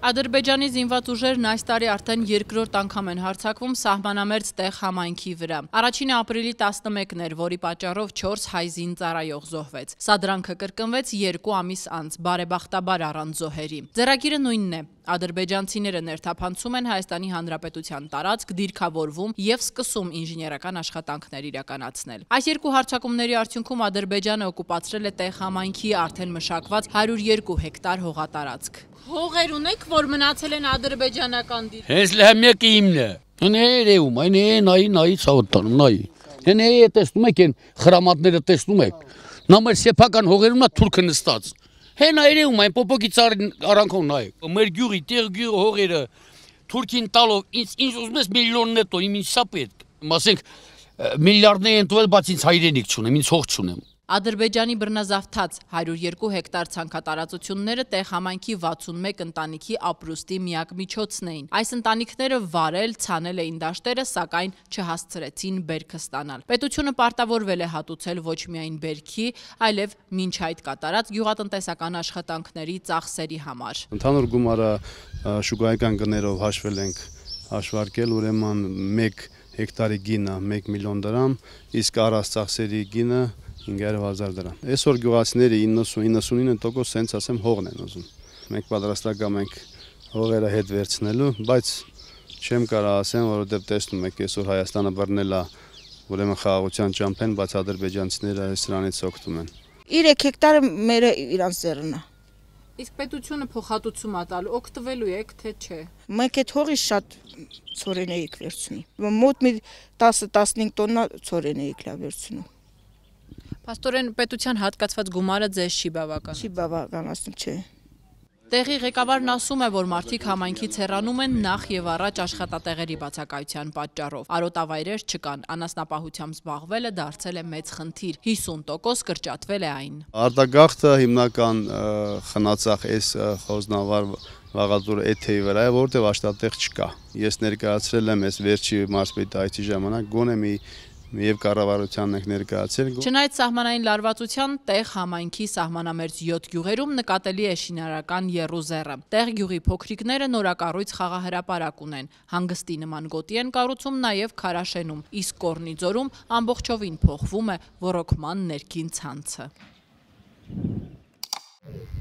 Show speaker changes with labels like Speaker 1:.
Speaker 1: Ադրբեջանի զինված ուժերն այս տարի արդեն երկրորդ անգամ են հարցակվում սահմանամերձ տեղ համայնքի վրա։ Առաջինը ապրիլի 11-ն էր, որի պատճառով 4 հայ զինծառայող զոհվեց։ Սադրանքը կրկնվեց 2 ամիս անց, բարեբախտաբար առանց զոհերի։ Ձեռագիրը նույնն է՝ Ադրբեջանցիները ներթափանցում են Հայաստանի Հանրապետության տարածք, դիրքավորվում եւ սկսում ինժեներական աշխատանքներ իրականացնել։ Այս երկու հարձակումների արդյունքում Ադրբեջանը օկուպացրել է տեղ համայնքի արդեն մշակված 102 հեկտար
Speaker 2: հողատարածք։
Speaker 1: Հողեր ունեք, որ մնացել են ադրբեջանական դիրք։
Speaker 2: Հենց լհմյակը իմն է։ Հնե երևում, այն է նայի նայի ցավտան, նայի։ Հնե է տեսնում եք այն խրամատները տեսնում եք։ Նա մեր սեփական հողերում է թուրքը նստած։ Հեն այրեում այն պոպոկի ծարին արանքով նայեք։ Մեր գյուղի, տեղ գյուղ հողերը Թուրքին տալով ինձ ինձ ուզում ես միլիոն նետո, իմ ինձ սա պետք։ Ասենք միլիարդներ են տվել, բաց ինձ հայրենիք չունեմ, ինձ հող չունեմ։
Speaker 1: Ադրբեջանի բրնազավթաց 102 հեկտար ցանքատարածությունները տեղ համայնքի 61 ընտանիքի ապրուստի միակ միջոցն էին։ Այս ընտանիքները վարել, ցանել էին դաշտերը, սակայն չհասցրեցին բերքը ստանալ։ Պետությունը պարտավորվել է հատուցել ոչ միայն բերքի, այլև մինչ այդ կատարած գյուղատնտեսական աշխատանքների ծախսերի համար։
Speaker 3: Ընդհանուր գումարը շուկայական գներով հաշվել ենք հաշվարկել, ուրեմն 1 հեկտարի գինը 1 միլիոն դրամ, իսկ առած ծախսերի գինը 1 500000 դրամ։ Այսօր գյուղացիները 90-99% սենց ասեմ հողն են ուզում։ Մենք պատրաստական ենք հողերը հետ վերցնելու, բայց չեմ կարա ասեմ, որովհետև տեսնում եք այսօր Հայաստանը բռնել է ուրեմն խաղաղության ճամփեն, բայց ադրբեջանցիները սրանից օգտվում են։
Speaker 1: 3 հեկտարը մերը իրանց ձեռն է։ Իսկ պետությունը փոխհատուցում է տալու, օգտվելու եք թե չէ։ Մենք այդ հողի շատ ծորեն էիք վերցնում։ Մոտ մի 10-15 տոննա ծորեն էիք լավ վերցնում։ Պաստորեն պետության հատկացված գումարը ձեզ չի բավական։ Չի բավականացնում, չէ։ Տեղի ղեկավարն ասում է, որ մարդիկ համայնքից հեռանում են նախ եւ առաջ աշխատատեղերի բացակայության պատճառով։ Արոտավայրեր չկան, անասնապահությամբ զբաղվելը դարձել է մեծ խնդիր։ 50% կրճատվել է այն։
Speaker 3: Արտագաղթը հիմնական խնացախ այս խոզնավար վաղատուրը այդ թեյի վրա է, որտեղ աշխատատեղ չկա։ Ես ներկայացրել եմ այս վերջի մարզպետի IT ժամանակ գոնե մի եւ կառավարությանն ենք ներկայացել։ Չնայած
Speaker 1: սահմանային լարվածության տեղ համայնքի սահմանամերձ 7 գյուղերում նկատելի է շինարական երուզերը։ Տեղ գյուղի փոքրիկները նորակառույց խաղահրապարակ ունեն։ Հանգստի նման գոտի են կառուցում նաեւ Քարաշենում, իսկ Կորնիձորում ամբողջովին փոխվում է ռոռոկման ներքին ցանցը։ Thank you.